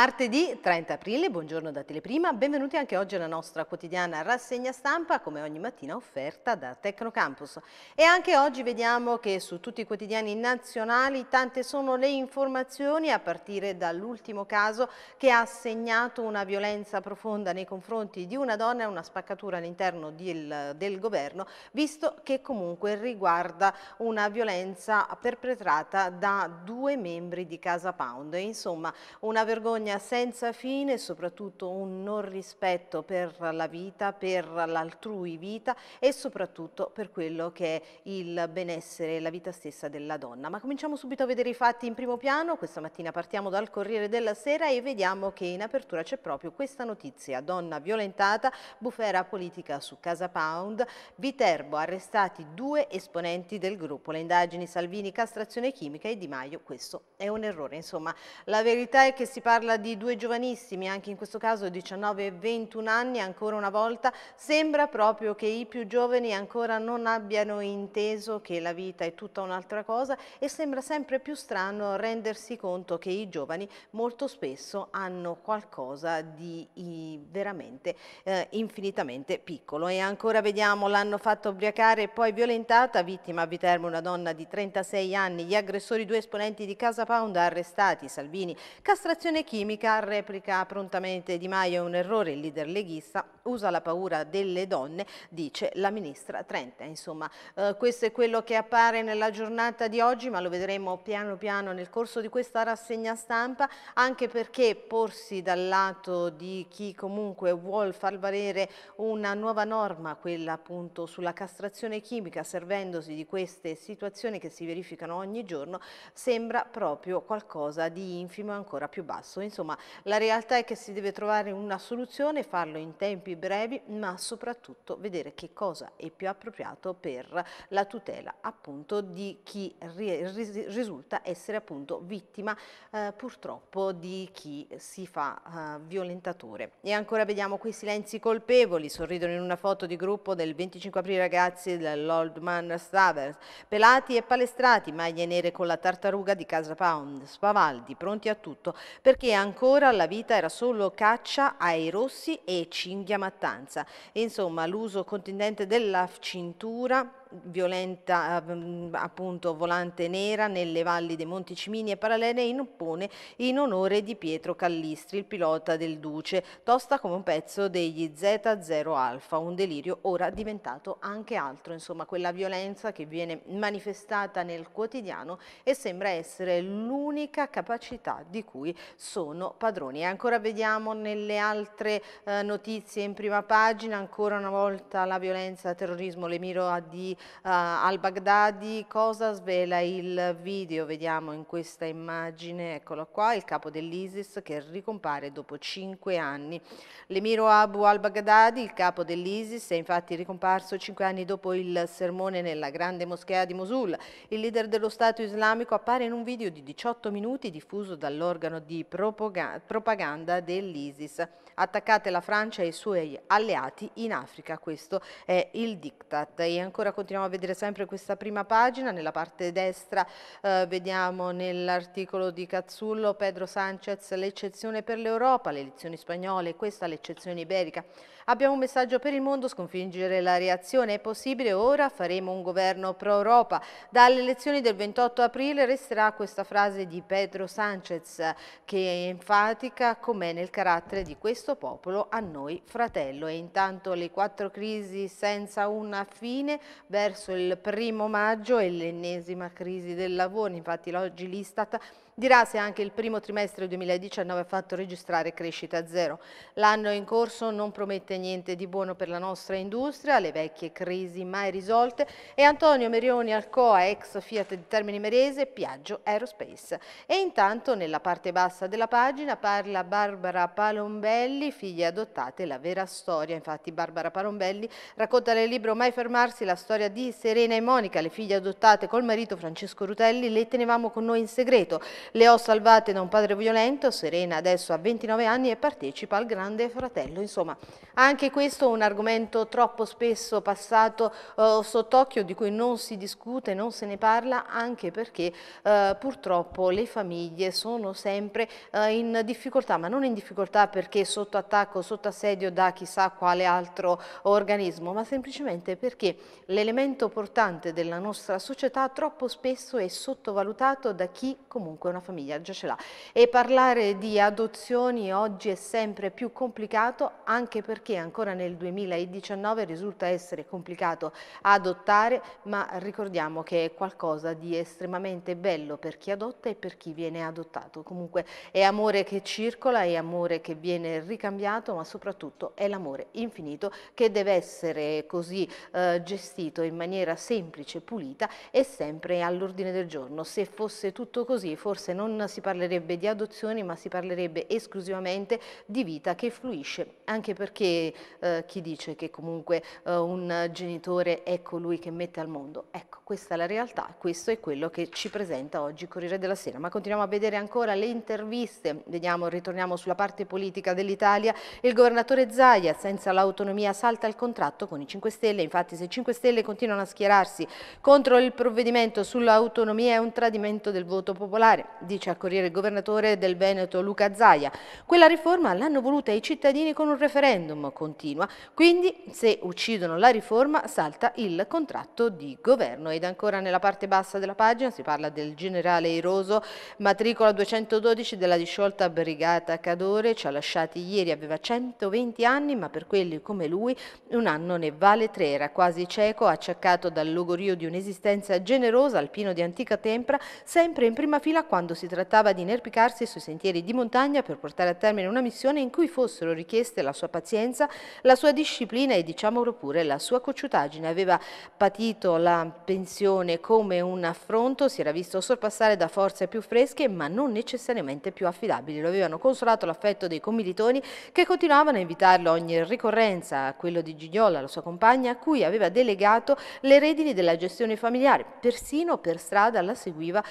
Martedì 30 aprile, buongiorno da Teleprima, benvenuti anche oggi alla nostra quotidiana rassegna stampa come ogni mattina offerta da Tecnocampus. E anche oggi vediamo che su tutti i quotidiani nazionali tante sono le informazioni a partire dall'ultimo caso che ha segnato una violenza profonda nei confronti di una donna e una spaccatura all'interno del, del governo, visto che comunque riguarda una violenza perpetrata da due membri di Casa Pound. Insomma, una vergogna vergogna senza fine soprattutto un non rispetto per la vita, per l'altrui vita e soprattutto per quello che è il benessere e la vita stessa della donna. Ma cominciamo subito a vedere i fatti in primo piano, questa mattina partiamo dal Corriere della Sera e vediamo che in apertura c'è proprio questa notizia, donna violentata, bufera politica su Casa Pound, Viterbo arrestati due esponenti del gruppo, le indagini Salvini, castrazione chimica e Di Maio, questo è un errore, insomma la verità è che si parla di due giovanissimi, anche in questo caso 19 e 21 anni, ancora una volta sembra proprio che i più giovani ancora non abbiano inteso che la vita è tutta un'altra cosa e sembra sempre più strano rendersi conto che i giovani molto spesso hanno qualcosa di veramente eh, infinitamente piccolo. E ancora vediamo, l'hanno fatta ubriacare e poi violentata, vittima a Viterbo una donna di 36 anni, gli aggressori due esponenti di Casa Pound arrestati, Salvini, castrazione chimica polemica, replica prontamente Di Maio è un errore, il leader leghista usa la paura delle donne, dice la ministra Trenta. Insomma, eh, questo è quello che appare nella giornata di oggi, ma lo vedremo piano piano nel corso di questa rassegna stampa, anche perché porsi dal lato di chi comunque vuole far valere una nuova norma, quella appunto sulla castrazione chimica, servendosi di queste situazioni che si verificano ogni giorno, sembra proprio qualcosa di infimo e ancora più basso. Insomma, Insomma, la realtà è che si deve trovare una soluzione, farlo in tempi brevi, ma soprattutto vedere che cosa è più appropriato per la tutela appunto di chi risulta essere appunto vittima eh, purtroppo di chi si fa eh, violentatore. E ancora vediamo quei silenzi colpevoli, sorridono in una foto di gruppo del 25 aprile ragazzi dell'Old Man Stavers, pelati e palestrati, maglie nere con la tartaruga di Casa Pound, spavaldi, pronti a tutto, perché ancora ancora la vita era solo caccia ai rossi e cinghia mattanza. Insomma, l'uso contingente della cintura violenta mm, appunto volante nera nelle valli dei Monti Cimini e parallele in Oppone in onore di Pietro Callistri, il pilota del Duce, tosta come un pezzo degli Z0 Alfa, un delirio ora diventato anche altro, insomma quella violenza che viene manifestata nel quotidiano e sembra essere l'unica capacità di cui sono padroni. E ancora vediamo nelle altre eh, notizie in prima pagina, ancora una volta la violenza, terrorismo, l'emiro di eh, al-Baghdadi cosa svela il video? Vediamo in questa immagine, eccolo qua, il capo dell'ISIS che ricompare dopo cinque anni. L'emiro Abu al-Baghdadi, il capo dell'ISIS, è infatti ricomparso cinque anni dopo il sermone nella grande moschea di Mosul. Il leader dello Stato islamico appare in un video di 18 minuti diffuso dall'organo di propaganda dell'ISIS attaccate la Francia e i suoi alleati in Africa, questo è il diktat. E ancora continuiamo a vedere sempre questa prima pagina, nella parte destra eh, vediamo nell'articolo di Cazzullo Pedro Sanchez l'eccezione per l'Europa, le elezioni spagnole, questa l'eccezione iberica. Abbiamo un messaggio per il mondo, sconfiggere la reazione è possibile, ora faremo un governo pro-Europa. Dalle elezioni del 28 aprile resterà questa frase di Pedro Sanchez che è enfatica com'è nel carattere di questo questo popolo a noi fratello. E intanto le quattro crisi senza una fine verso il primo maggio e l'ennesima crisi del lavoro, infatti oggi l'Istat dirà se anche il primo trimestre 2019 ha fatto registrare crescita zero. L'anno in corso non promette niente di buono per la nostra industria, le vecchie crisi mai risolte e Antonio Merioni Alcoa, ex Fiat di Termini Merese, Piaggio Aerospace. E intanto nella parte bassa della pagina parla Barbara Palombelli, figlie adottate, la vera storia. Infatti Barbara Palombelli racconta nel libro Mai fermarsi la storia di Serena e Monica, le figlie adottate col marito Francesco Rutelli, le tenevamo con noi in segreto. Le ho salvate da un padre violento, Serena adesso ha 29 anni e partecipa al Grande Fratello. Insomma, anche questo è un argomento troppo spesso passato eh, sott'occhio, di cui non si discute, non se ne parla, anche perché eh, purtroppo le famiglie sono sempre eh, in difficoltà, ma non in difficoltà perché sotto attacco, sotto assedio da chissà quale altro organismo, ma semplicemente perché l'elemento portante della nostra società troppo spesso è sottovalutato da chi comunque una famiglia già ce l'ha. E parlare di adozioni oggi è sempre più complicato anche perché ancora nel 2019 risulta essere complicato adottare, ma ricordiamo che è qualcosa di estremamente bello per chi adotta e per chi viene adottato. Comunque è amore che circola, è amore che viene ricambiato, ma soprattutto è l'amore infinito che deve essere così eh, gestito in maniera semplice, pulita e sempre all'ordine del giorno. Se fosse tutto così, forse forse non si parlerebbe di adozioni ma si parlerebbe esclusivamente di vita che fluisce, anche perché eh, chi dice che comunque eh, un genitore è colui che mette al mondo, ecco questa è la realtà, questo è quello che ci presenta oggi Corriere della Sera, ma continuiamo a vedere ancora le interviste, vediamo, ritorniamo sulla parte politica dell'Italia, il governatore Zaia senza l'autonomia salta il contratto con i 5 Stelle, infatti se i 5 Stelle continuano a schierarsi contro il provvedimento sull'autonomia è un tradimento del voto popolare dice a Corriere il governatore del Veneto Luca Zaia. Quella riforma l'hanno voluta i cittadini con un referendum, continua. Quindi se uccidono la riforma salta il contratto di governo. Ed ancora nella parte bassa della pagina si parla del generale Iroso, matricola 212 della disciolta Brigata Cadore, ci ha lasciati ieri, aveva 120 anni ma per quelli come lui un anno ne vale tre, era quasi cieco, acciaccato dal logorio di un'esistenza generosa, alpino di antica tempra, sempre in prima fila quando quando si trattava di inerpicarsi sui sentieri di montagna per portare a termine una missione in cui fossero richieste la sua pazienza, la sua disciplina e diciamolo pure la sua cocciutaggine. Aveva patito la pensione come un affronto, si era visto sorpassare da forze più fresche ma non necessariamente più affidabili. Lo avevano consolato l'affetto dei commilitoni che continuavano a invitarlo a ogni ricorrenza, a quello di Gignola, la sua compagna, a cui aveva delegato le redini della gestione familiare. Persino per strada la seguiva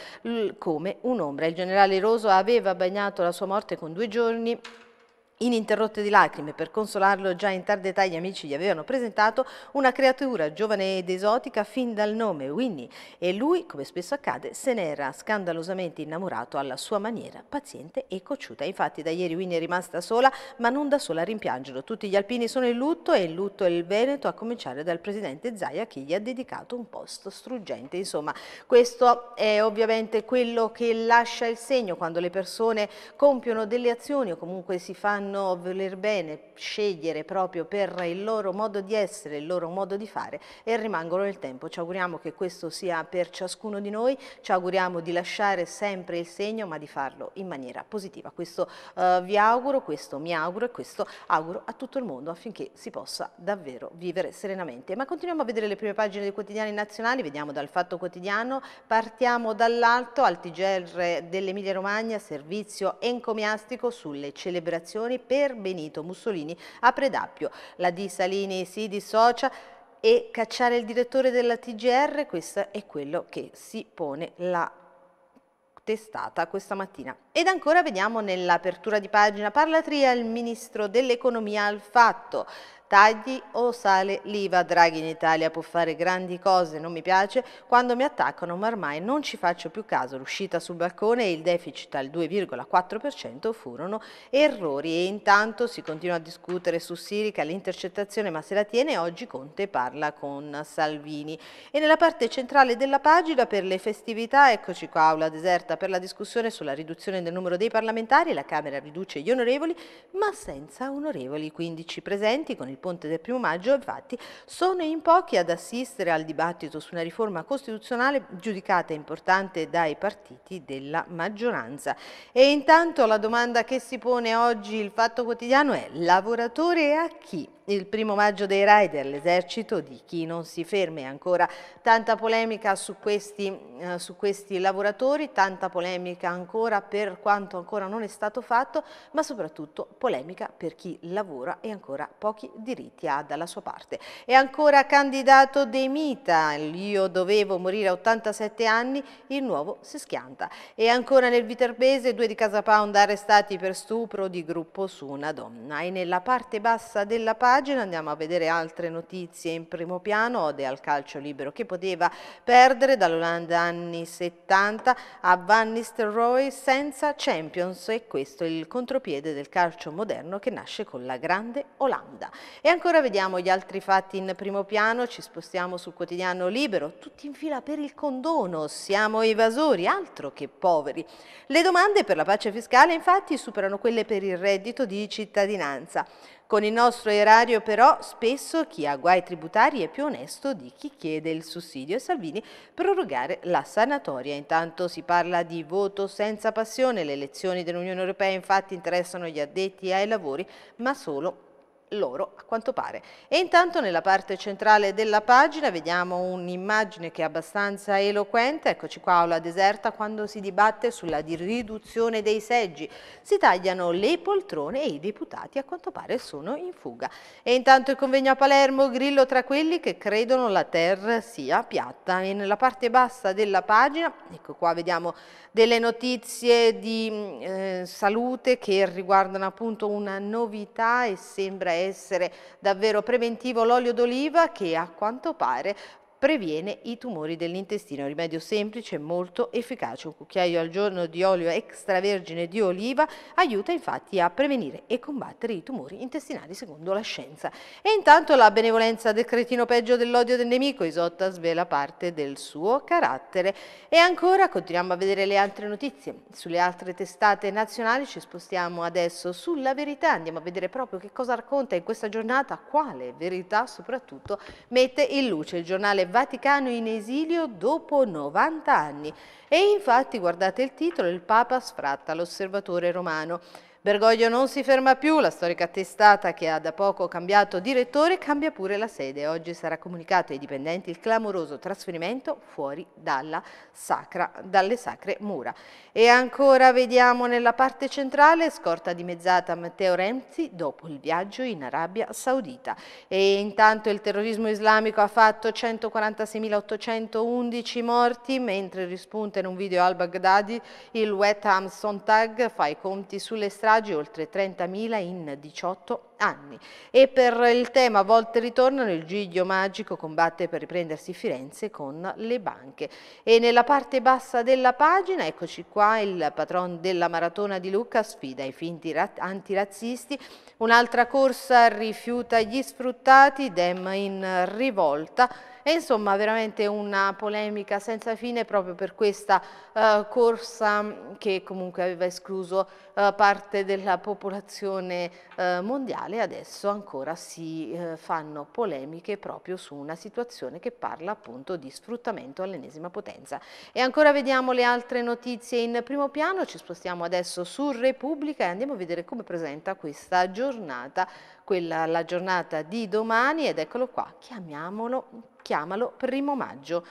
come un un'ombra. Il generale Roso aveva bagnato la sua morte con due giorni ininterrotte di lacrime per consolarlo già in tarda età gli amici gli avevano presentato una creatura giovane ed esotica fin dal nome Winnie e lui, come spesso accade, se n'era scandalosamente innamorato alla sua maniera paziente e cocciuta. Infatti da ieri Winnie è rimasta sola ma non da sola a rimpiangerlo. Tutti gli alpini sono in lutto e il lutto è il Veneto a cominciare dal presidente Zaia che gli ha dedicato un posto struggente. Insomma questo è ovviamente quello che lascia il segno quando le persone compiono delle azioni o comunque si fanno sanno voler bene, scegliere proprio per il loro modo di essere, il loro modo di fare e rimangono nel tempo. Ci auguriamo che questo sia per ciascuno di noi, ci auguriamo di lasciare sempre il segno ma di farlo in maniera positiva. Questo eh, vi auguro, questo mi auguro e questo auguro a tutto il mondo affinché si possa davvero vivere serenamente. Ma continuiamo a vedere le prime pagine dei quotidiani nazionali, vediamo dal Fatto Quotidiano, partiamo dall'alto al TGR dell'Emilia Romagna, servizio encomiastico sulle celebrazioni per Benito Mussolini a Predappio. La Di Salini si dissocia e cacciare il direttore della TGR, questo è quello che si pone la testata questa mattina. Ed ancora vediamo nell'apertura di pagina parlatria il ministro dell'economia al fatto. Tagli o sale l'IVA, Draghi in Italia può fare grandi cose, non mi piace, quando mi attaccano ma ormai non ci faccio più caso, l'uscita sul balcone e il deficit al 2,4% furono errori e intanto si continua a discutere su Sirica l'intercettazione ma se la tiene oggi Conte parla con Salvini e nella parte centrale della pagina per le festività eccoci qua aula deserta per la discussione sulla riduzione del numero dei parlamentari, la Camera riduce gli onorevoli ma senza onorevoli 15 presenti con il ponte del primo maggio, infatti, sono in pochi ad assistere al dibattito su una riforma costituzionale giudicata importante dai partiti della maggioranza. E intanto la domanda che si pone oggi il Fatto Quotidiano è lavoratore a chi? Il primo maggio dei rider, l'esercito di chi non si ferma e ancora tanta polemica su questi, eh, su questi, lavoratori, tanta polemica ancora per quanto ancora non è stato fatto, ma soprattutto polemica per chi lavora e ancora pochi diritti ha dalla sua parte. E ancora candidato De Mita, io dovevo morire a 87 anni, il nuovo si schianta. E ancora nel Viterbese due di Casa Pound arrestati per stupro di gruppo su una donna. E nella parte bassa della parte pagina andiamo a vedere altre notizie in primo piano, Ode al calcio libero che poteva perdere dall'Olanda anni 70 a Van Nistelrooy senza Champions e questo è il contropiede del calcio moderno che nasce con la grande Olanda. E ancora vediamo gli altri fatti in primo piano, ci spostiamo sul quotidiano libero, tutti in fila per il condono, siamo evasori, altro che poveri. Le domande per la pace fiscale infatti superano quelle per il reddito di cittadinanza. Con il nostro erario però spesso chi ha guai tributari è più onesto di chi chiede il sussidio e Salvini prorogare la sanatoria. Intanto si parla di voto senza passione, le elezioni dell'Unione Europea infatti interessano gli addetti ai lavori ma solo loro a quanto pare. E intanto nella parte centrale della pagina vediamo un'immagine che è abbastanza eloquente, eccoci qua Aula Deserta quando si dibatte sulla riduzione dei seggi, si tagliano le poltrone e i deputati a quanto pare sono in fuga. E intanto il convegno a Palermo, Grillo tra quelli che credono la terra sia piatta e nella parte bassa della pagina, ecco qua vediamo delle notizie di mm, eh, salute che riguardano appunto una novità e sembra essere essere davvero preventivo l'olio d'oliva che a quanto pare previene i tumori dell'intestino. Rimedio semplice, e molto efficace. Un cucchiaio al giorno di olio extravergine di oliva aiuta infatti a prevenire e combattere i tumori intestinali secondo la scienza. E intanto la benevolenza del cretino peggio dell'odio del nemico, Isotta svela parte del suo carattere. E ancora continuiamo a vedere le altre notizie. Sulle altre testate nazionali ci spostiamo adesso sulla verità, andiamo a vedere proprio che cosa racconta in questa giornata, quale verità soprattutto mette in luce il giornale Vaticano in esilio dopo 90 anni. E infatti, guardate il titolo, il Papa sfratta l'osservatore romano. Bergoglio non si ferma più, la storica testata che ha da poco cambiato direttore cambia pure la sede. Oggi sarà comunicato ai dipendenti il clamoroso trasferimento fuori sacra, dalle sacre mura. E ancora vediamo nella parte centrale scorta dimezzata Matteo Renzi dopo il viaggio in Arabia Saudita. E intanto il terrorismo islamico ha fatto 146.811 morti, mentre rispunta in un video al Baghdadi il Wet Ham Sontag fa i conti sulle strade stragi, oltre 30.000 in 18 anni. E per il tema Volte ritornano, il Giglio Magico combatte per riprendersi Firenze con le banche. E nella parte bassa della pagina, eccoci qua, il patron della maratona di Lucca sfida i finti antirazzisti. Un'altra corsa rifiuta gli sfruttati, Dem in rivolta. E insomma veramente una polemica senza fine proprio per questa uh, corsa che comunque aveva escluso uh, parte della popolazione uh, mondiale quale adesso ancora si eh, fanno polemiche proprio su una situazione che parla appunto di sfruttamento all'ennesima potenza. E ancora vediamo le altre notizie in primo piano, ci spostiamo adesso su Repubblica e andiamo a vedere come presenta questa giornata, quella, la giornata di domani ed eccolo qua, chiamiamolo, chiamalo primo maggio.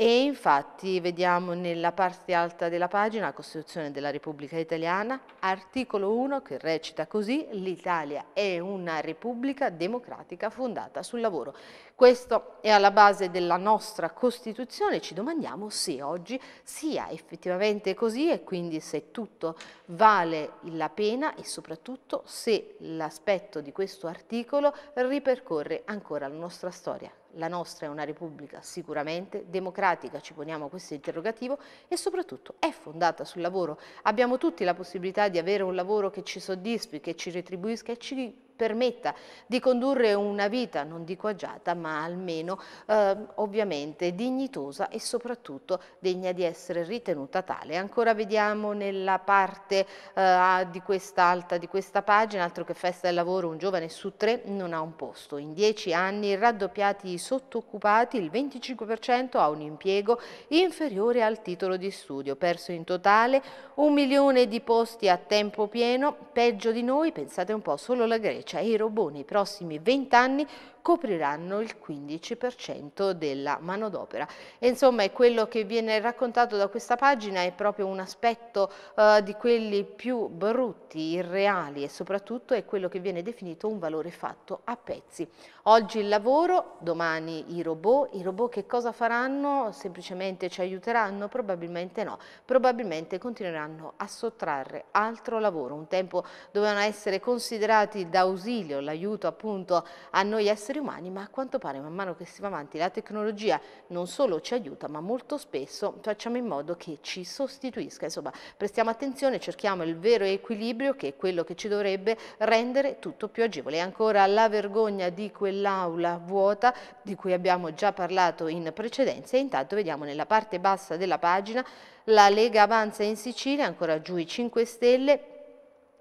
E infatti vediamo nella parte alta della pagina la Costituzione della Repubblica Italiana, articolo 1 che recita così l'Italia è una Repubblica democratica fondata sul lavoro. Questo è alla base della nostra Costituzione, ci domandiamo se oggi sia effettivamente così e quindi se tutto vale la pena e soprattutto se l'aspetto di questo articolo ripercorre ancora la nostra storia la nostra è una repubblica sicuramente democratica, ci poniamo questo interrogativo e soprattutto è fondata sul lavoro. Abbiamo tutti la possibilità di avere un lavoro che ci soddisfi, che ci retribuisca e ci permetta di condurre una vita, non dico agiata, ma almeno eh, ovviamente dignitosa e soprattutto degna di essere ritenuta tale. Ancora vediamo nella parte eh, di questa di questa pagina, altro che festa del lavoro, un giovane su tre non ha un posto. In dieci anni raddoppiati i sottoccupati, il 25% ha un impiego inferiore al titolo di studio, perso in totale un milione di posti a tempo pieno, peggio di noi, pensate un po', solo la Grecia cioè i robot nei prossimi vent'anni copriranno il 15% della manodopera. insomma è quello che viene raccontato da questa pagina, è proprio un aspetto eh, di quelli più brutti, irreali e soprattutto è quello che viene definito un valore fatto a pezzi. Oggi il lavoro, domani i robot, i robot che cosa faranno? Semplicemente ci aiuteranno? Probabilmente no, probabilmente continueranno a sottrarre altro lavoro. Un tempo dovevano essere considerati d'ausilio, l'aiuto appunto a noi esseri esseri umani, ma a quanto pare man mano che si va avanti la tecnologia non solo ci aiuta, ma molto spesso facciamo in modo che ci sostituisca. Insomma, prestiamo attenzione, cerchiamo il vero equilibrio che è quello che ci dovrebbe rendere tutto più agevole. E ancora la vergogna di quell'aula vuota di cui abbiamo già parlato in precedenza e intanto vediamo nella parte bassa della pagina la Lega avanza in Sicilia, ancora giù i 5 Stelle,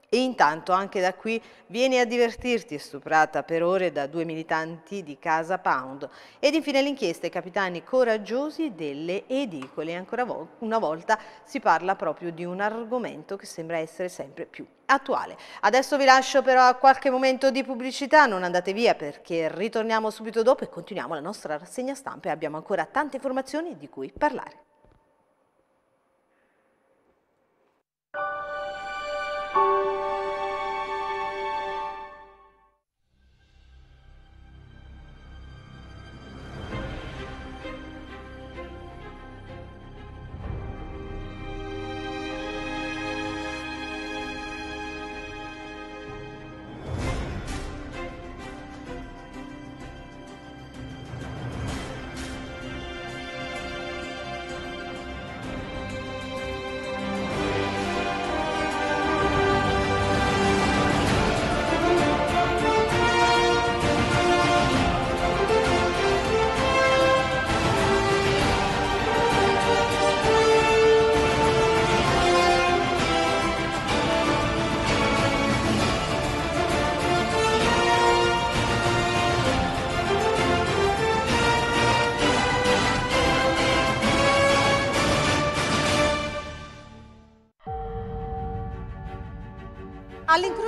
e intanto anche da qui vieni a divertirti, stuprata per ore da due militanti di Casa Pound. Ed infine l'inchiesta i capitani coraggiosi delle edicole. Ancora vo una volta si parla proprio di un argomento che sembra essere sempre più attuale. Adesso vi lascio però a qualche momento di pubblicità, non andate via perché ritorniamo subito dopo e continuiamo la nostra rassegna stampa e abbiamo ancora tante informazioni di cui parlare.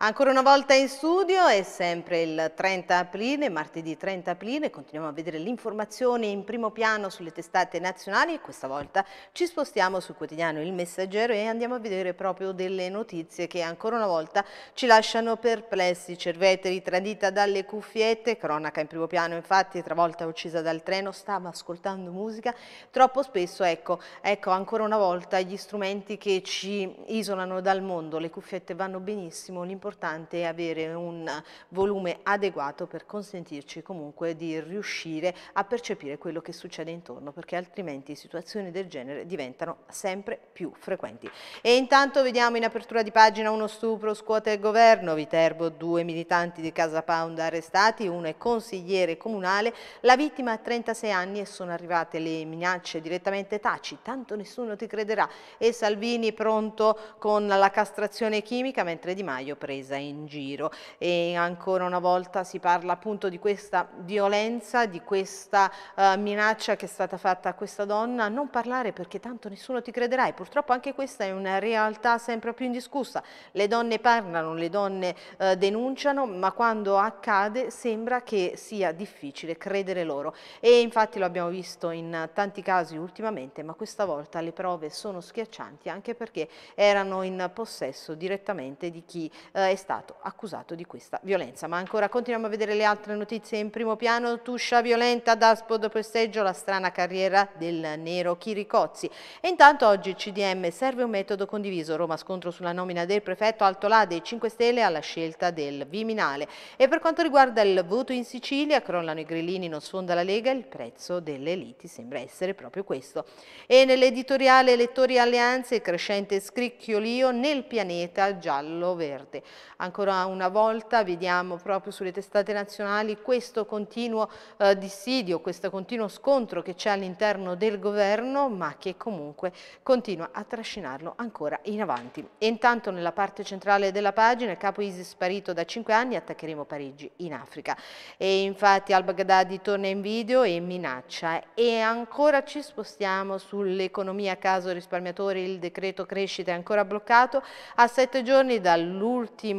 Ancora una volta in studio è sempre il 30 aprile, martedì 30 aprile, continuiamo a vedere l'informazione in primo piano sulle testate nazionali e questa volta ci spostiamo sul quotidiano Il Messaggero e andiamo a vedere proprio delle notizie che ancora una volta ci lasciano perplessi, Cerveteri tradita dalle cuffiette, cronaca in primo piano infatti, travolta uccisa dal treno, stava ascoltando musica, troppo spesso ecco, ecco ancora una volta gli strumenti che ci isolano dal mondo, le cuffiette vanno benissimo, l'importanza importante avere un volume adeguato per consentirci comunque di riuscire a percepire quello che succede intorno, perché altrimenti situazioni del genere diventano sempre più frequenti. E intanto vediamo in apertura di pagina uno stupro scuote il governo, Viterbo, due militanti di Casa Pound arrestati, uno è consigliere comunale, la vittima ha 36 anni e sono arrivate le minacce direttamente taci, tanto nessuno ti crederà e Salvini pronto con la castrazione chimica mentre Di Maio prende presa in giro e ancora una volta si parla appunto di questa violenza, di questa uh, minaccia che è stata fatta a questa donna, non parlare perché tanto nessuno ti crederà e purtroppo anche questa è una realtà sempre più indiscussa, le donne parlano, le donne uh, denunciano ma quando accade sembra che sia difficile credere loro e infatti lo abbiamo visto in tanti casi ultimamente ma questa volta le prove sono schiaccianti anche perché erano in possesso direttamente di chi uh, è stato accusato di questa violenza. Ma ancora continuiamo a vedere le altre notizie in primo piano. Tuscia violenta, daspo dopo pesteggio, la strana carriera del nero Chiricozzi. E intanto oggi il CDM serve un metodo condiviso. Roma scontro sulla nomina del prefetto Altolà dei 5 Stelle alla scelta del Viminale. E per quanto riguarda il voto in Sicilia, crollano i grillini, non sfonda la Lega, il prezzo delle liti sembra essere proprio questo. E nell'editoriale Elettori Alleanze, crescente scricchiolio nel pianeta giallo-verde. Ancora una volta vediamo proprio sulle testate nazionali questo continuo eh, dissidio, questo continuo scontro che c'è all'interno del governo ma che comunque continua a trascinarlo ancora in avanti. E intanto nella parte centrale della pagina il capo ISIS sparito da 5 anni attaccheremo Parigi in Africa. E infatti al-Baghdadi torna in video e minaccia e ancora ci spostiamo sull'economia a caso risparmiatori, il decreto crescita è ancora bloccato a sette giorni dall'ultimo qui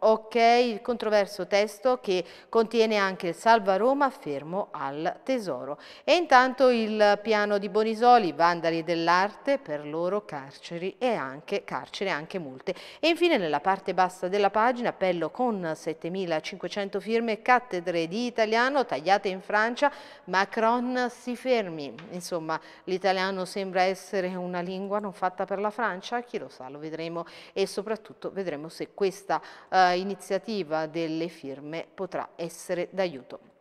ok il controverso testo che contiene anche il Salva Roma fermo al tesoro. E intanto il piano di Bonisoli, vandali dell'arte, per loro carceri e anche carcere anche multe. E infine nella parte bassa della pagina, appello con 7.500 firme, cattedre di italiano tagliate in Francia, Macron si fermi. Insomma, l'italiano sembra essere una lingua non fatta per la Francia, chi lo sa, lo vedremo e soprattutto vedremo se questa eh, iniziativa delle firme potrà essere d'aiuto.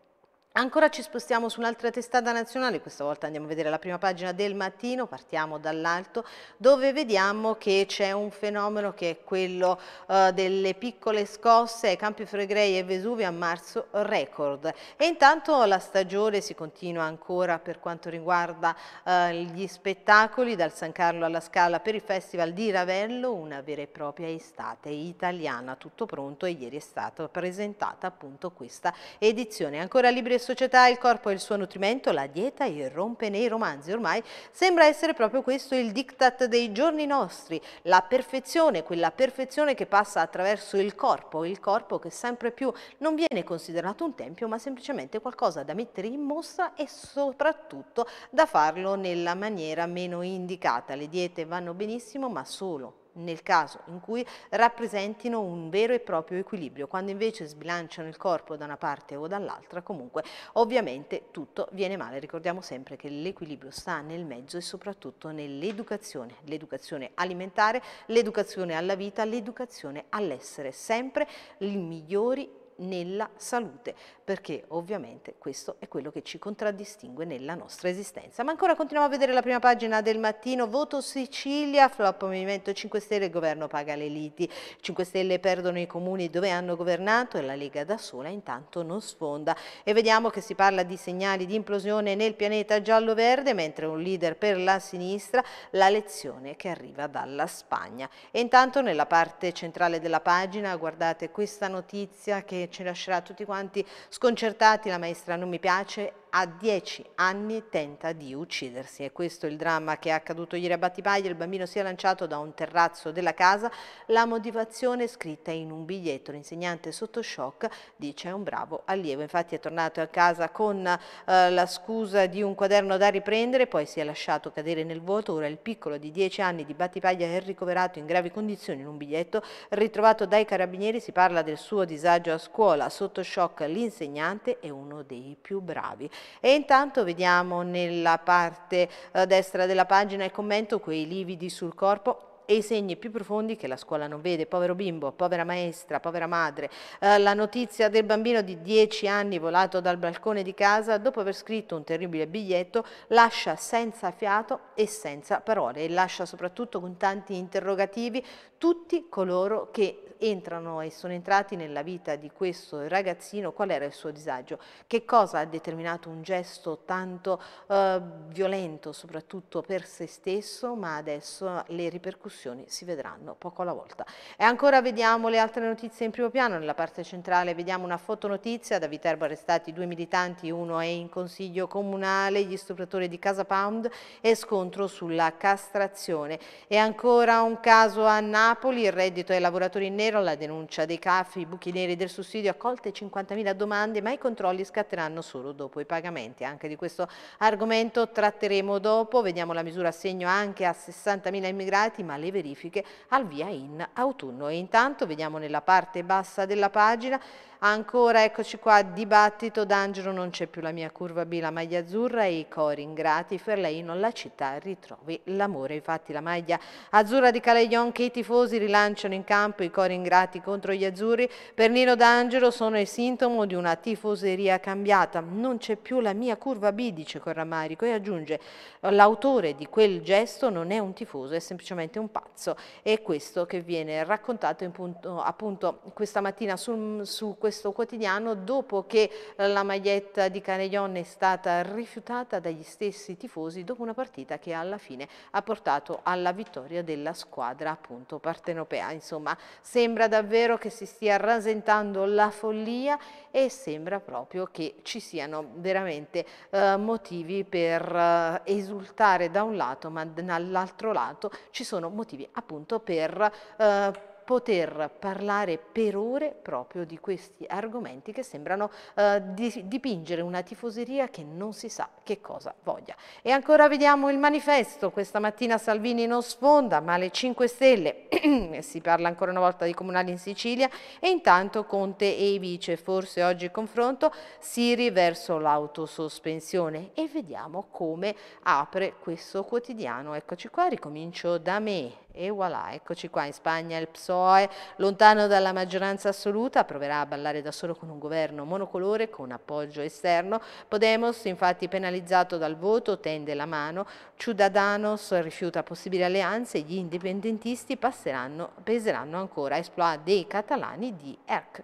Ancora ci spostiamo su un'altra testata nazionale, questa volta andiamo a vedere la prima pagina del mattino, partiamo dall'alto, dove vediamo che c'è un fenomeno che è quello eh, delle piccole scosse ai Campi Fregrei e Vesuvio a marzo record. E intanto la stagione si continua ancora per quanto riguarda eh, gli spettacoli, dal San Carlo alla Scala per il Festival di Ravello, una vera e propria estate italiana, tutto pronto e ieri è stata presentata appunto questa edizione. Ancora libri società il corpo e il suo nutrimento, la dieta irrompe nei romanzi. Ormai sembra essere proprio questo il diktat dei giorni nostri, la perfezione, quella perfezione che passa attraverso il corpo, il corpo che sempre più non viene considerato un tempio ma semplicemente qualcosa da mettere in mostra e soprattutto da farlo nella maniera meno indicata. Le diete vanno benissimo ma solo nel caso in cui rappresentino un vero e proprio equilibrio, quando invece sbilanciano il corpo da una parte o dall'altra, comunque ovviamente tutto viene male. Ricordiamo sempre che l'equilibrio sta nel mezzo e soprattutto nell'educazione, l'educazione alimentare, l'educazione alla vita, l'educazione all'essere sempre i migliori nella salute, perché ovviamente questo è quello che ci contraddistingue nella nostra esistenza. Ma ancora continuiamo a vedere la prima pagina del mattino, voto Sicilia, flop Movimento 5 Stelle, il governo paga le liti, 5 Stelle perdono i comuni dove hanno governato e la Lega da sola intanto non sfonda. E vediamo che si parla di segnali di implosione nel pianeta giallo-verde, mentre un leader per la sinistra, la lezione che arriva dalla Spagna. E intanto nella parte centrale della pagina guardate questa notizia che ci lascerà tutti quanti sconcertati, la maestra non mi piace a 10 anni tenta di uccidersi. È questo il dramma che è accaduto ieri a Battipaglia, il bambino si è lanciato da un terrazzo della casa, la motivazione è scritta in un biglietto, l'insegnante sotto shock dice è un bravo allievo, infatti è tornato a casa con eh, la scusa di un quaderno da riprendere, poi si è lasciato cadere nel vuoto, ora il piccolo di 10 anni di Battipaglia è ricoverato in gravi condizioni in un biglietto ritrovato dai carabinieri, si parla del suo disagio a scuola, sotto shock l'insegnante è uno dei più bravi. E intanto vediamo nella parte eh, destra della pagina il commento quei lividi sul corpo e i segni più profondi che la scuola non vede. Povero bimbo, povera maestra, povera madre. Eh, la notizia del bambino di 10 anni volato dal balcone di casa dopo aver scritto un terribile biglietto lascia senza fiato e senza parole e lascia soprattutto con tanti interrogativi tutti coloro che entrano e sono entrati nella vita di questo ragazzino, qual era il suo disagio, che cosa ha determinato un gesto tanto eh, violento soprattutto per se stesso, ma adesso le ripercussioni si vedranno poco alla volta. E ancora vediamo le altre notizie in primo piano, nella parte centrale vediamo una fotonotizia, da Viterbo arrestati due militanti, uno è in consiglio comunale, gli stupratori di Casa Pound e scontro sulla castrazione. E ancora un caso a Napoli, il reddito ai lavoratori in nero alla denuncia dei CAF, i buchi neri del sussidio, accolte 50.000 domande, ma i controlli scatteranno solo dopo i pagamenti. Anche di questo argomento tratteremo dopo, vediamo la misura a anche a 60.000 immigrati, ma le verifiche al via in autunno. E intanto vediamo nella parte bassa della pagina Ancora eccoci qua, dibattito d'Angelo, non c'è più la mia curva B, la maglia azzurra e i cori ingrati, Ferlaino, la città ritrovi l'amore. Infatti la maglia azzurra di Caleglion che i tifosi rilanciano in campo i cori ingrati contro gli azzurri, per Nino D'Angelo sono il sintomo di una tifoseria cambiata. Non c'è più la mia curva B, dice con rammarico e aggiunge l'autore di quel gesto non è un tifoso, è semplicemente un pazzo. E questo che viene raccontato in punto, appunto questa mattina sul, su questo questo quotidiano dopo che eh, la maglietta di Caneglione è stata rifiutata dagli stessi tifosi dopo una partita che alla fine ha portato alla vittoria della squadra appunto partenopea. Insomma sembra davvero che si stia rasentando la follia e sembra proprio che ci siano veramente eh, motivi per eh, esultare da un lato ma dall'altro lato ci sono motivi appunto per eh, poter parlare per ore proprio di questi argomenti che sembrano eh, di, dipingere una tifoseria che non si sa che cosa voglia. E ancora vediamo il manifesto, questa mattina Salvini non sfonda, ma le 5 Stelle, si parla ancora una volta di comunali in Sicilia, e intanto Conte e i vice, forse oggi confronto, Siri verso l'autosospensione e vediamo come apre questo quotidiano. Eccoci qua, ricomincio da me. E voilà, eccoci qua in Spagna il PSOE, lontano dalla maggioranza assoluta, proverà a ballare da solo con un governo monocolore con appoggio esterno. Podemos, infatti penalizzato dal voto, tende la mano. Ciudadanos rifiuta possibili alleanze, gli indipendentisti passeranno, peseranno ancora a esploit dei catalani di ERC.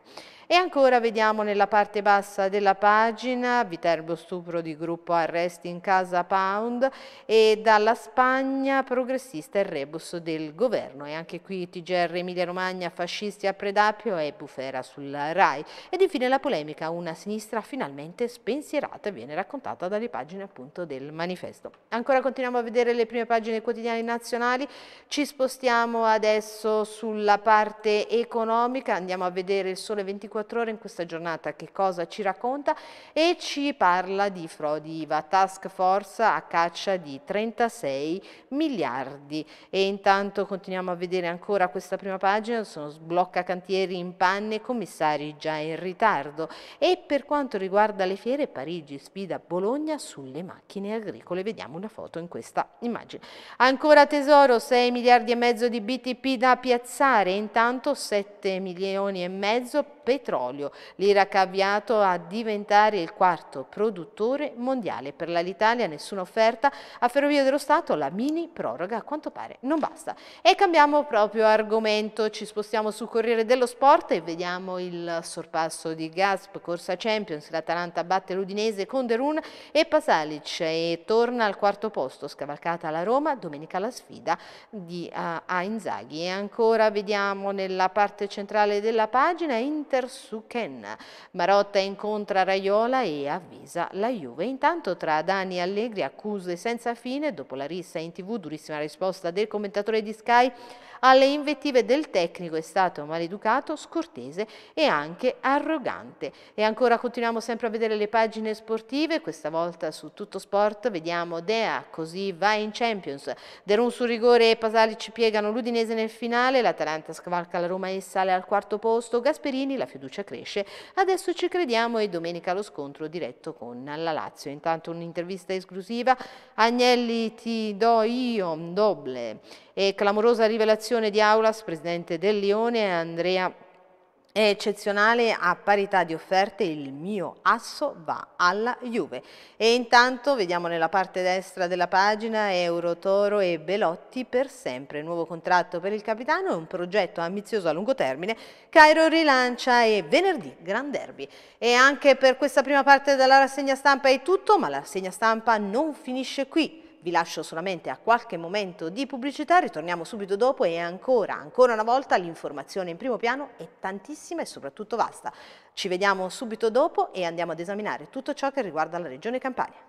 E ancora vediamo nella parte bassa della pagina Viterbo stupro di gruppo arresti in casa Pound e dalla Spagna progressista il rebus del governo. E anche qui TGR Emilia Romagna fascisti a Predapio e Bufera sul RAI. Ed infine la polemica una sinistra finalmente spensierata viene raccontata dalle pagine appunto del manifesto. Ancora continuiamo a vedere le prime pagine quotidiane nazionali. Ci spostiamo adesso sulla parte economica, andiamo a vedere il sole 24 24 ore in questa giornata che cosa ci racconta e ci parla di frodi IVA, task force a caccia di 36 miliardi. E intanto continuiamo a vedere ancora questa prima pagina, sono sblocca cantieri in panne, commissari già in ritardo. E per quanto riguarda le fiere, Parigi sfida Bologna sulle macchine agricole. Vediamo una foto in questa immagine. Ancora tesoro, 6 miliardi e mezzo di BTP da piazzare, intanto 7 milioni e mezzo petrolio petrolio. L'Iraq ha avviato a diventare il quarto produttore mondiale. Per l'Italia nessuna offerta, a Ferrovia dello Stato la mini proroga a quanto pare non basta. E cambiamo proprio argomento, ci spostiamo sul Corriere dello Sport e vediamo il sorpasso di Gasp, corsa Champions, l'Atalanta batte l'Udinese con Derun e Pasalic e torna al quarto posto, scavalcata la Roma, domenica la sfida di, eh, a, a E ancora vediamo nella parte centrale della pagina Inter su Ken. Marotta incontra Raiola e avvisa la Juve. Intanto tra Dani e Allegri accuse senza fine, dopo la rissa in tv, durissima risposta del commentatore di Sky, alle invettive del tecnico è stato maleducato, scortese e anche arrogante. E ancora continuiamo sempre a vedere le pagine sportive, questa volta su Tutto Sport vediamo Dea, così va in Champions. Derun sul rigore e Pasalic piegano l'Udinese nel finale, l'Atalanta scavalca la Roma e sale al quarto posto, Gasperini la fiducia cresce, adesso ci crediamo e domenica lo scontro diretto con la Lazio. Intanto un'intervista esclusiva, Agnelli ti do io, doble. E clamorosa rivelazione di Aulas, presidente del Lione, Andrea è eccezionale, a parità di offerte il mio asso va alla Juve. E intanto vediamo nella parte destra della pagina Euro, Toro e Belotti per sempre. Nuovo contratto per il capitano e un progetto ambizioso a lungo termine. Cairo rilancia e venerdì Gran Derby. E anche per questa prima parte della rassegna stampa è tutto, ma la rassegna stampa non finisce qui vi lascio solamente a qualche momento di pubblicità, ritorniamo subito dopo e ancora, ancora una volta l'informazione in primo piano è tantissima e soprattutto vasta. Ci vediamo subito dopo e andiamo ad esaminare tutto ciò che riguarda la Regione Campania.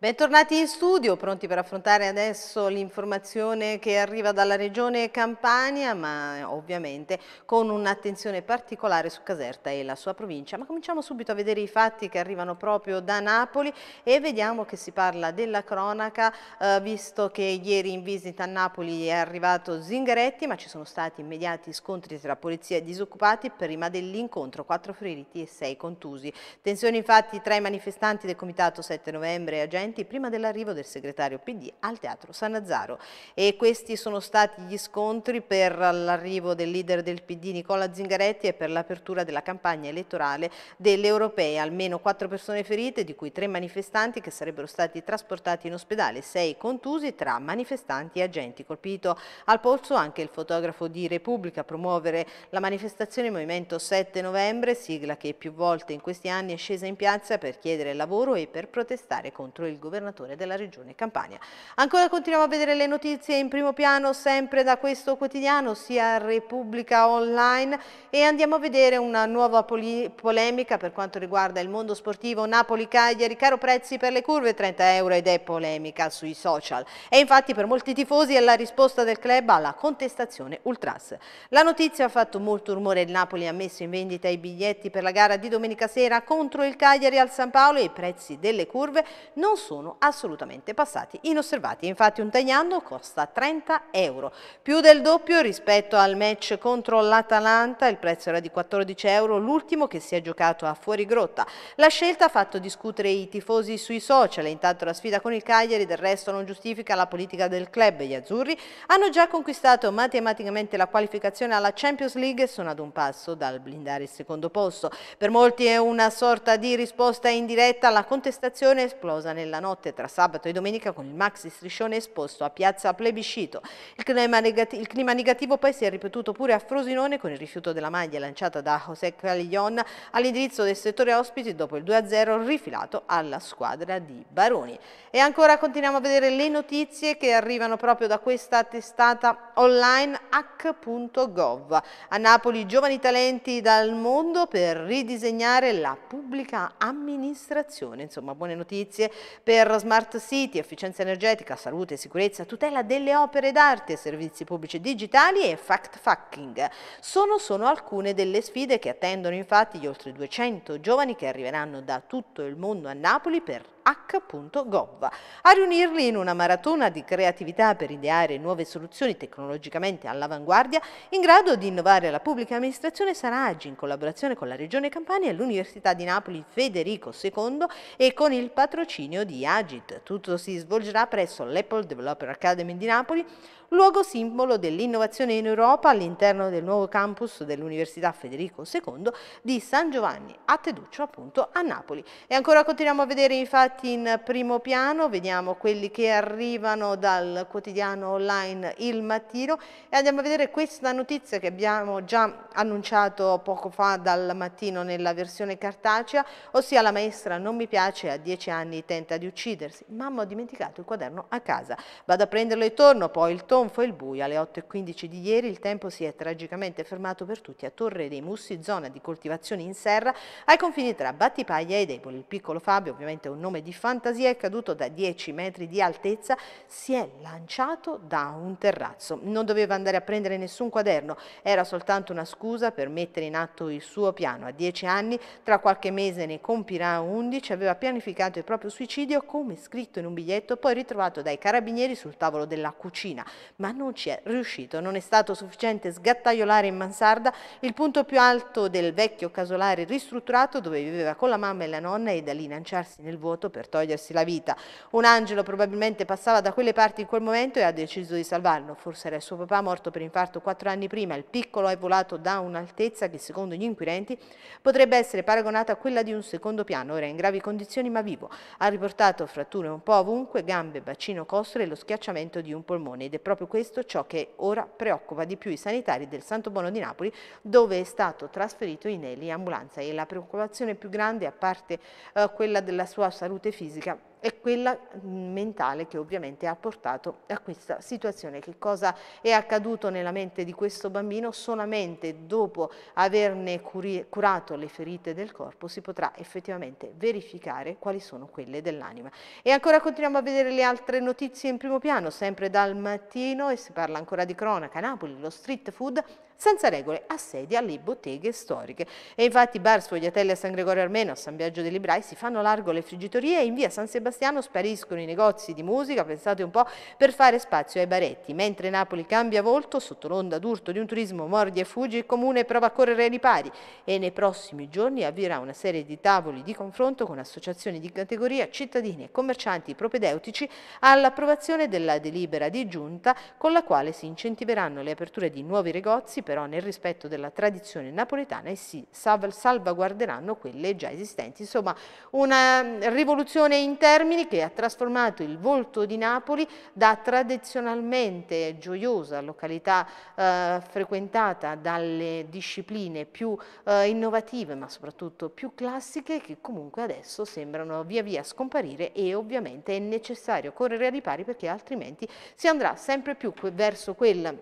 Bentornati in studio, pronti per affrontare adesso l'informazione che arriva dalla regione Campania, ma ovviamente con un'attenzione particolare su Caserta e la sua provincia. Ma cominciamo subito a vedere i fatti che arrivano proprio da Napoli e vediamo che si parla della cronaca, eh, visto che ieri in visita a Napoli è arrivato Zingaretti, ma ci sono stati immediati scontri tra polizia e disoccupati prima dell'incontro, quattro feriti e sei contusi. Tensioni infatti tra i manifestanti del Comitato 7 novembre e agenti presenti prima dell'arrivo del segretario PD al Teatro San Sanazzaro. E questi sono stati gli scontri per l'arrivo del leader del PD Nicola Zingaretti e per l'apertura della campagna elettorale delle europee. Almeno quattro persone ferite, di cui tre manifestanti che sarebbero stati trasportati in ospedale, sei contusi tra manifestanti e agenti. Colpito al polso anche il fotografo di Repubblica a promuovere la manifestazione Movimento 7 novembre, sigla che più volte in questi anni è scesa in piazza per chiedere lavoro e per protestare contro il il governatore della regione Campania. Ancora continuiamo a vedere le notizie in primo piano sempre da questo quotidiano, sia Repubblica Online e andiamo a vedere una nuova polemica per quanto riguarda il mondo sportivo Napoli-Cagliari, caro prezzi per le curve 30 euro ed è polemica sui social. E infatti per molti tifosi è la risposta del club alla contestazione ultras. La notizia ha fatto molto rumore, il Napoli ha messo in vendita i biglietti per la gara di domenica sera contro il Cagliari al San Paolo e i prezzi delle curve non sono sono assolutamente passati inosservati. Infatti un tagliando costa 30 euro, più del doppio rispetto al match contro l'Atalanta, il prezzo era di 14 euro, l'ultimo che si è giocato a fuori grotta. La scelta ha fatto discutere i tifosi sui social, intanto la sfida con il Cagliari del resto non giustifica la politica del club. Gli azzurri hanno già conquistato matematicamente la qualificazione alla Champions League e sono ad un passo dal blindare il secondo posto. Per molti è una sorta di risposta indiretta alla contestazione esplosa nella nella notte tra sabato e domenica con il maxi striscione esposto a Piazza Plebiscito. Il clima, negativo, il clima negativo poi si è ripetuto pure a Frosinone con il rifiuto della maglia lanciata da José Caliglion all'indirizzo del settore ospiti dopo il 2-0 rifilato alla squadra di Baroni. E ancora continuiamo a vedere le notizie che arrivano proprio da questa testata online h.gov. A Napoli giovani talenti dal mondo per ridisegnare la pubblica amministrazione. Insomma, buone notizie per smart city, efficienza energetica, salute e sicurezza, tutela delle opere d'arte, servizi pubblici digitali e fact-fucking. Sono, solo alcune delle sfide che attendono infatti gli oltre 200 giovani che arriveranno da tutto il mondo a Napoli per h.gov, a riunirli in una maratona di creatività per ideare nuove soluzioni tecnologicamente all'avanguardia in grado di innovare la pubblica amministrazione sarà Agi in collaborazione con la Regione Campania e l'Università di Napoli Federico II e con il patrocinio di Agit. Tutto si svolgerà presso l'Apple Developer Academy di Napoli, luogo simbolo dell'innovazione in Europa all'interno del nuovo campus dell'Università Federico II di San Giovanni a Teduccio appunto a Napoli. E ancora continuiamo a vedere infatti in primo piano, vediamo quelli che arrivano dal quotidiano online Il Mattino e andiamo a vedere questa notizia che abbiamo già annunciato poco fa dal mattino nella versione cartacea, ossia la maestra non mi piace, a dieci anni tenta di uccidersi, mamma ho dimenticato il quaderno a casa, vado a prenderlo e torno, poi il torno Tonfo e il buio, alle 8.15 di ieri il tempo si è tragicamente fermato per tutti a Torre dei Mussi, zona di coltivazione in serra, ai confini tra Battipaglia ed Deboli. Il piccolo Fabio, ovviamente un nome di fantasia, è caduto da 10 metri di altezza, si è lanciato da un terrazzo. Non doveva andare a prendere nessun quaderno, era soltanto una scusa per mettere in atto il suo piano. A 10 anni, tra qualche mese ne compirà 11, aveva pianificato il proprio suicidio come scritto in un biglietto poi ritrovato dai carabinieri sul tavolo della cucina ma non ci è riuscito. Non è stato sufficiente sgattaiolare in mansarda il punto più alto del vecchio casolare ristrutturato dove viveva con la mamma e la nonna e da lì lanciarsi nel vuoto per togliersi la vita. Un angelo probabilmente passava da quelle parti in quel momento e ha deciso di salvarlo. Forse era suo papà morto per infarto quattro anni prima. Il piccolo è volato da un'altezza che secondo gli inquirenti potrebbe essere paragonata a quella di un secondo piano. Ora in gravi condizioni ma vivo. Ha riportato fratture un po' ovunque, gambe, bacino, costole e lo schiacciamento di un polmone ed è proprio proprio questo ciò che ora preoccupa di più i sanitari del Santo Bono di Napoli, dove è stato trasferito in Eli Ambulanza e la preoccupazione più grande, a parte eh, quella della sua salute fisica, è quella mm, mentale che ovviamente ha portato a questa situazione. Che cosa è accaduto nella mente di questo bambino? Solamente dopo averne curato le ferite del corpo si potrà effettivamente verificare quali sono quelle dell'anima. E ancora continuiamo a vedere le altre notizie in primo piano, sempre dal mattino e si parla ancora di cronaca. Napoli, lo street food senza regole, assedi alle botteghe storiche. E infatti bar, sfogliatelle a San Gregorio Armeno, a San Biagio dei Librai si fanno largo le friggitorie e in via San Sebastiano spariscono i negozi di musica, pensate un po', per fare spazio ai baretti. Mentre Napoli cambia volto, sotto l'onda d'urto di un turismo mordi e fuggi, il comune prova a correre ai ripari e nei prossimi giorni avvierà una serie di tavoli di confronto con associazioni di categoria, cittadini e commercianti propedeutici all'approvazione della delibera di giunta con la quale si incentiveranno le aperture di nuovi negozi però nel rispetto della tradizione napoletana e si salvaguarderanno quelle già esistenti. Insomma, una mm, rivoluzione in termini che ha trasformato il volto di Napoli da tradizionalmente gioiosa località eh, frequentata dalle discipline più eh, innovative ma soprattutto più classiche che comunque adesso sembrano via via scomparire e ovviamente è necessario correre ai ripari perché altrimenti si andrà sempre più verso quel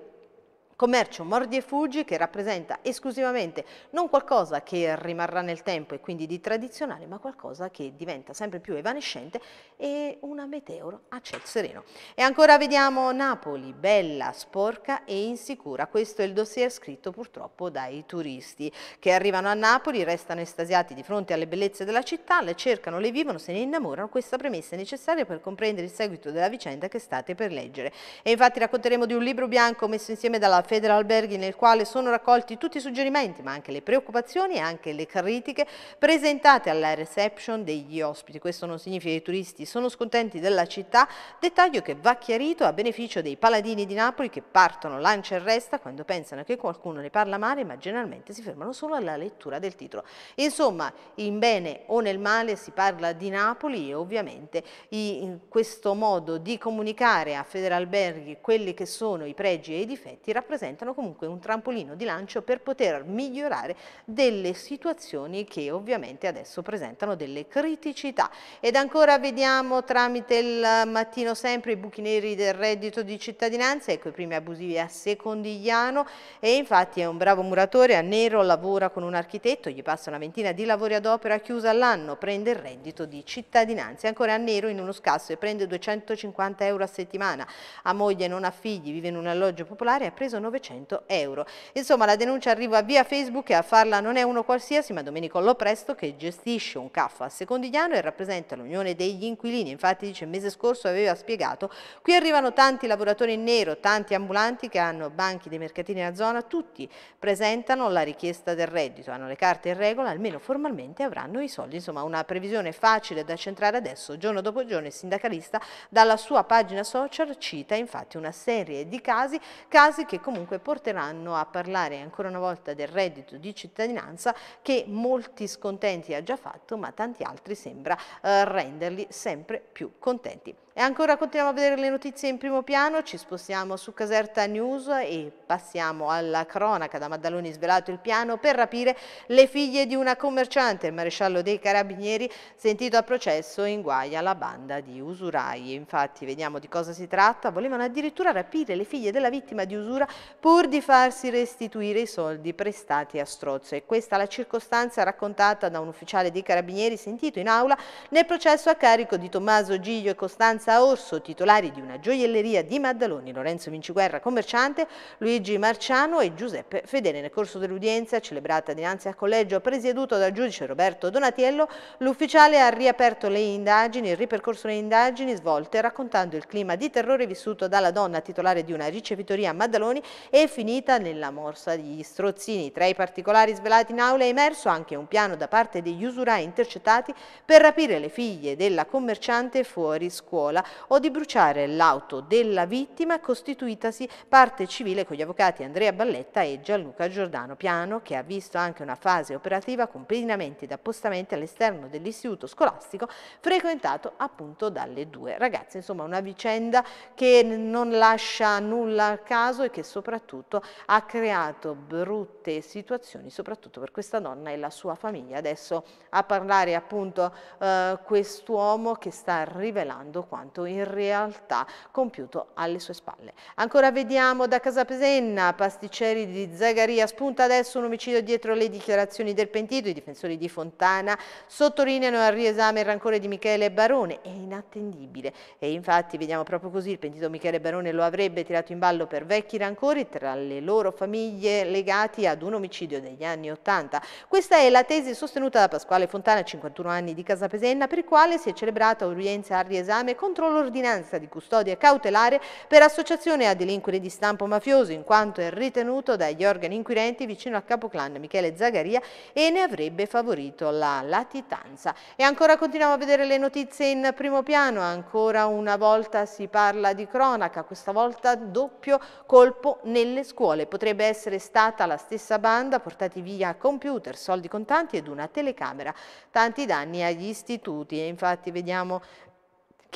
commercio mordi e fuggi che rappresenta esclusivamente non qualcosa che rimarrà nel tempo e quindi di tradizionale, ma qualcosa che diventa sempre più evanescente e una meteoro a ciel sereno. E ancora vediamo Napoli, bella, sporca e insicura. Questo è il dossier scritto purtroppo dai turisti che arrivano a Napoli, restano estasiati di fronte alle bellezze della città, le cercano, le vivono, se ne innamorano. Questa premessa è necessaria per comprendere il seguito della vicenda che state per leggere. E infatti racconteremo di un libro bianco messo insieme dalla Federalberghi nel quale sono raccolti tutti i suggerimenti ma anche le preoccupazioni e anche le critiche presentate alla reception degli ospiti. Questo non significa che i turisti sono scontenti della città, dettaglio che va chiarito a beneficio dei paladini di Napoli che partono lancia e resta quando pensano che qualcuno ne parla male ma generalmente si fermano solo alla lettura del titolo. Insomma, in bene o nel male si parla di Napoli e ovviamente in questo modo di comunicare a Federalberghi quelli che sono i pregi e i difetti rappresenta rappresentano comunque un trampolino di lancio per poter migliorare delle situazioni che ovviamente adesso presentano delle criticità. Ed ancora vediamo tramite il mattino sempre i buchi neri del reddito di cittadinanza, ecco i primi abusivi a Secondigliano e infatti è un bravo muratore, a Nero lavora con un architetto, gli passa una ventina di lavori ad opera chiusa all'anno, prende il reddito di cittadinanza, e ancora a Nero in uno scasso e prende 250 euro a settimana, a moglie non ha figli, vive in un alloggio popolare e ha preso 900 euro. Insomma la denuncia arriva via Facebook e a farla non è uno qualsiasi ma Domenico Lopresto che gestisce un CAF a Secondigliano e rappresenta l'Unione degli Inquilini. Infatti dice il mese scorso aveva spiegato qui arrivano tanti lavoratori in nero, tanti ambulanti che hanno banchi dei mercatini nella zona, tutti presentano la richiesta del reddito, hanno le carte in regola, almeno formalmente avranno i soldi. Insomma una previsione facile da centrare adesso, giorno dopo giorno il sindacalista dalla sua pagina social cita infatti una serie di casi, casi che comunque comunque porteranno a parlare ancora una volta del reddito di cittadinanza che molti scontenti ha già fatto ma tanti altri sembra eh, renderli sempre più contenti. E ancora continuiamo a vedere le notizie in primo piano, ci spostiamo su Caserta News e passiamo alla cronaca da Maddaloni svelato il piano per rapire le figlie di una commerciante. Il maresciallo dei carabinieri sentito a processo in inguaia alla banda di usurai. Infatti vediamo di cosa si tratta, volevano addirittura rapire le figlie della vittima di usura pur di farsi restituire i soldi prestati a Strozzo. E questa è la circostanza raccontata da un ufficiale dei carabinieri sentito in aula nel processo a carico di Tommaso Giglio e Costanza Costanza Orso, titolari di una gioielleria di Maddaloni, Lorenzo Vinciguerra, commerciante, Luigi Marciano e Giuseppe Fedele. Nel corso dell'udienza, celebrata dinanzi al collegio presieduto dal giudice Roberto Donatiello, l'ufficiale ha riaperto le indagini, ripercorso le indagini svolte raccontando il clima di terrore vissuto dalla donna titolare di una ricevitoria a Maddaloni e finita nella morsa degli strozzini. Tra i particolari svelati in aula è emerso anche un piano da parte degli usurai intercettati per rapire le figlie della commerciante fuori scuola viola o di bruciare l'auto della vittima costituitasi parte civile con gli avvocati Andrea Balletta e Gianluca Giordano Piano che ha visto anche una fase operativa con pedinamenti ed appostamenti all'esterno dell'istituto scolastico frequentato appunto dalle due ragazze. Insomma una vicenda che non lascia nulla al caso e che soprattutto ha creato brutte situazioni soprattutto per questa donna e la sua famiglia. Adesso a parlare appunto eh, quest'uomo che sta rivelando quanto quanto in realtà compiuto alle sue spalle. Ancora vediamo da Casa Pesenna, pasticceri di Zagaria, spunta adesso un omicidio dietro le dichiarazioni del pentito, i difensori di Fontana sottolineano al riesame il rancore di Michele Barone, è inattendibile e infatti vediamo proprio così, il pentito Michele Barone lo avrebbe tirato in ballo per vecchi rancori tra le loro famiglie legati ad un omicidio degli anni Ottanta. Questa è la tesi sostenuta da Pasquale Fontana, 51 anni di Casa Pesenna, per il quale si è celebrata un'udienza al riesame con contro l'ordinanza di custodia cautelare per associazione a delinquere di stampo mafioso in quanto è ritenuto dagli organi inquirenti vicino al capoclan Michele Zagaria e ne avrebbe favorito la latitanza. E ancora continuiamo a vedere le notizie in primo piano, ancora una volta si parla di cronaca, questa volta doppio colpo nelle scuole. Potrebbe essere stata la stessa banda, portati via computer, soldi contanti ed una telecamera. Tanti danni agli istituti e infatti vediamo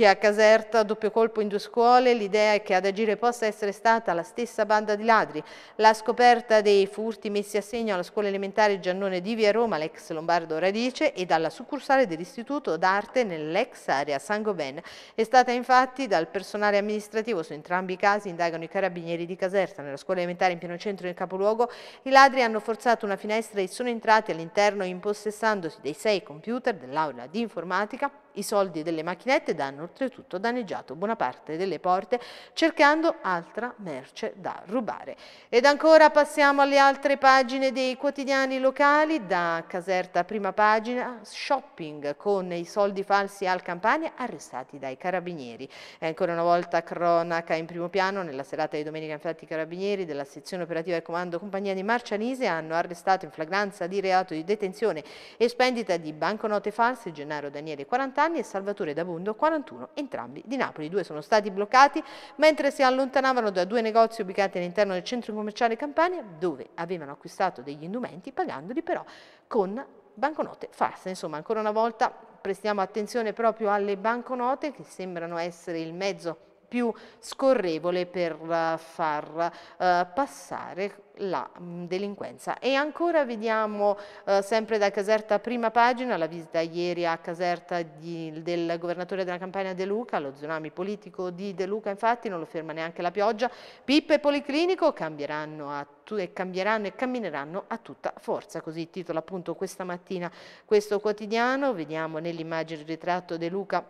che a Caserta, doppio colpo in due scuole, l'idea è che ad agire possa essere stata la stessa banda di ladri. La scoperta dei furti messi a segno alla scuola elementare Giannone di Via Roma, l'ex Lombardo Radice, e dalla succursale dell'Istituto d'Arte nell'ex area San Goben. È stata infatti dal personale amministrativo, su entrambi i casi indagano i carabinieri di Caserta, nella scuola elementare in pieno centro del capoluogo, i ladri hanno forzato una finestra e sono entrati all'interno impossessandosi dei sei computer dell'aula di informatica i soldi delle macchinette danno oltretutto danneggiato buona parte delle porte cercando altra merce da rubare. Ed ancora passiamo alle altre pagine dei quotidiani locali, da Caserta prima pagina, shopping con i soldi falsi al Campania arrestati dai carabinieri. E ancora una volta cronaca in primo piano, nella serata di domenica infatti i carabinieri della sezione operativa del comando compagnia di Marcianise hanno arrestato in flagranza di reato di detenzione e spendita di banconote false Gennaro Daniele 40 anni e Salvatore D'Abundo 41, entrambi di Napoli. I due sono stati bloccati mentre si allontanavano da due negozi ubicati all'interno del centro commerciale Campania dove avevano acquistato degli indumenti pagandoli però con banconote false. Insomma, ancora una volta prestiamo attenzione proprio alle banconote che sembrano essere il mezzo più scorrevole per eh, far eh, passare la mm, delinquenza. E ancora vediamo eh, sempre da Caserta prima pagina la visita ieri a Caserta di, del governatore della campagna De Luca, lo tsunami politico di De Luca infatti non lo ferma neanche la pioggia, Pippo e Policlinico cambieranno a e cambieranno e cammineranno a tutta forza, così titola appunto questa mattina questo quotidiano, vediamo nell'immagine il ritratto De Luca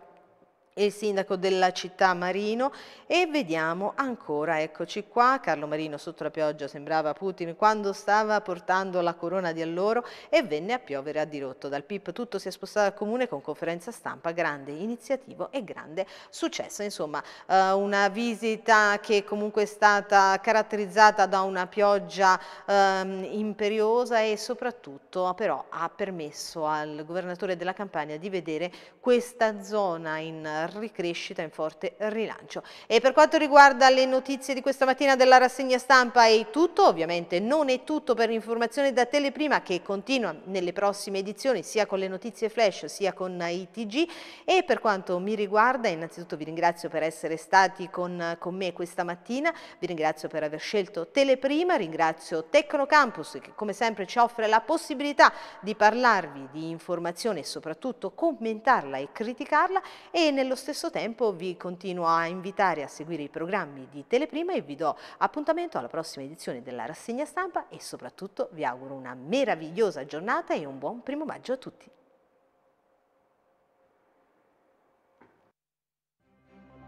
il sindaco della città Marino e vediamo ancora, eccoci qua, Carlo Marino sotto la pioggia sembrava Putin quando stava portando la corona di alloro e venne a piovere a dirotto. Dal PIP tutto si è spostato al comune con conferenza stampa, grande iniziativa e grande successo. Insomma eh, una visita che comunque è stata caratterizzata da una pioggia eh, imperiosa e soprattutto però ha permesso al governatore della Campania di vedere questa zona in ricrescita in forte rilancio. E per quanto riguarda le notizie di questa mattina della rassegna stampa è tutto, ovviamente non è tutto per informazioni da Teleprima che continua nelle prossime edizioni sia con le notizie flash sia con i TG e per quanto mi riguarda innanzitutto vi ringrazio per essere stati con, con me questa mattina, vi ringrazio per aver scelto Teleprima, ringrazio Tecnocampus che come sempre ci offre la possibilità di parlarvi di informazione e soprattutto commentarla e criticarla e nel nello stesso tempo vi continuo a invitare a seguire i programmi di Teleprima e vi do appuntamento alla prossima edizione della rassegna stampa e soprattutto vi auguro una meravigliosa giornata e un buon primo maggio a tutti.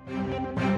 Thank you.